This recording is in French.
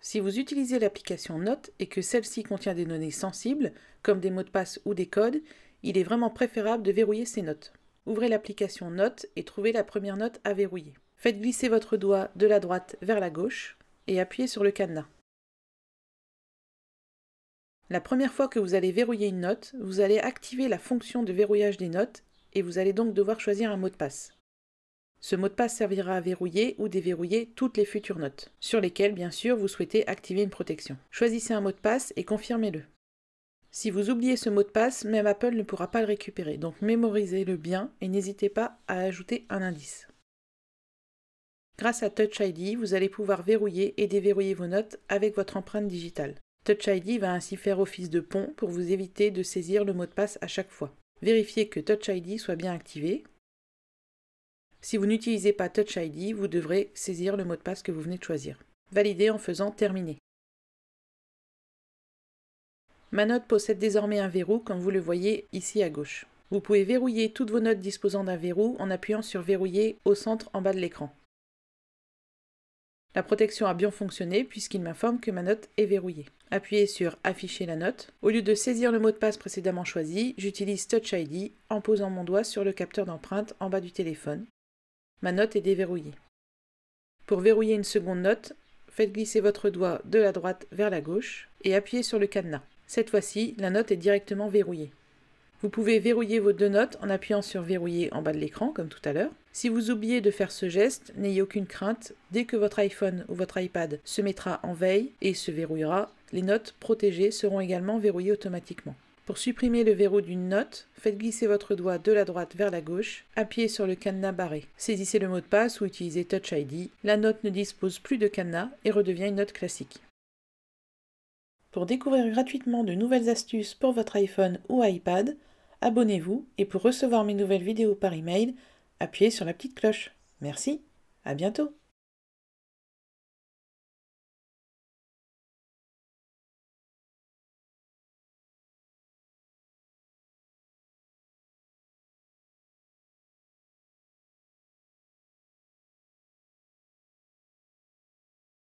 Si vous utilisez l'application Note et que celle-ci contient des données sensibles, comme des mots de passe ou des codes, il est vraiment préférable de verrouiller ces notes. Ouvrez l'application Note et trouvez la première note à verrouiller. Faites glisser votre doigt de la droite vers la gauche et appuyez sur le cadenas. La première fois que vous allez verrouiller une note, vous allez activer la fonction de verrouillage des notes et vous allez donc devoir choisir un mot de passe. Ce mot de passe servira à verrouiller ou déverrouiller toutes les futures notes, sur lesquelles bien sûr vous souhaitez activer une protection. Choisissez un mot de passe et confirmez-le. Si vous oubliez ce mot de passe, même Apple ne pourra pas le récupérer, donc mémorisez-le bien et n'hésitez pas à ajouter un indice. Grâce à Touch ID, vous allez pouvoir verrouiller et déverrouiller vos notes avec votre empreinte digitale. Touch ID va ainsi faire office de pont pour vous éviter de saisir le mot de passe à chaque fois. Vérifiez que Touch ID soit bien activé, si vous n'utilisez pas Touch ID, vous devrez saisir le mot de passe que vous venez de choisir. Validez en faisant Terminer. Ma note possède désormais un verrou comme vous le voyez ici à gauche. Vous pouvez verrouiller toutes vos notes disposant d'un verrou en appuyant sur Verrouiller au centre en bas de l'écran. La protection a bien fonctionné puisqu'il m'informe que ma note est verrouillée. Appuyez sur Afficher la note. Au lieu de saisir le mot de passe précédemment choisi, j'utilise Touch ID en posant mon doigt sur le capteur d'empreinte en bas du téléphone. Ma note est déverrouillée. Pour verrouiller une seconde note, faites glisser votre doigt de la droite vers la gauche et appuyez sur le cadenas. Cette fois-ci, la note est directement verrouillée. Vous pouvez verrouiller vos deux notes en appuyant sur verrouiller en bas de l'écran, comme tout à l'heure. Si vous oubliez de faire ce geste, n'ayez aucune crainte, dès que votre iPhone ou votre iPad se mettra en veille et se verrouillera, les notes protégées seront également verrouillées automatiquement. Pour supprimer le verrou d'une note, faites glisser votre doigt de la droite vers la gauche, appuyez sur le cadenas barré. Saisissez le mot de passe ou utilisez Touch ID. La note ne dispose plus de cadenas et redevient une note classique. Pour découvrir gratuitement de nouvelles astuces pour votre iPhone ou iPad, abonnez-vous et pour recevoir mes nouvelles vidéos par email, appuyez sur la petite cloche. Merci, à bientôt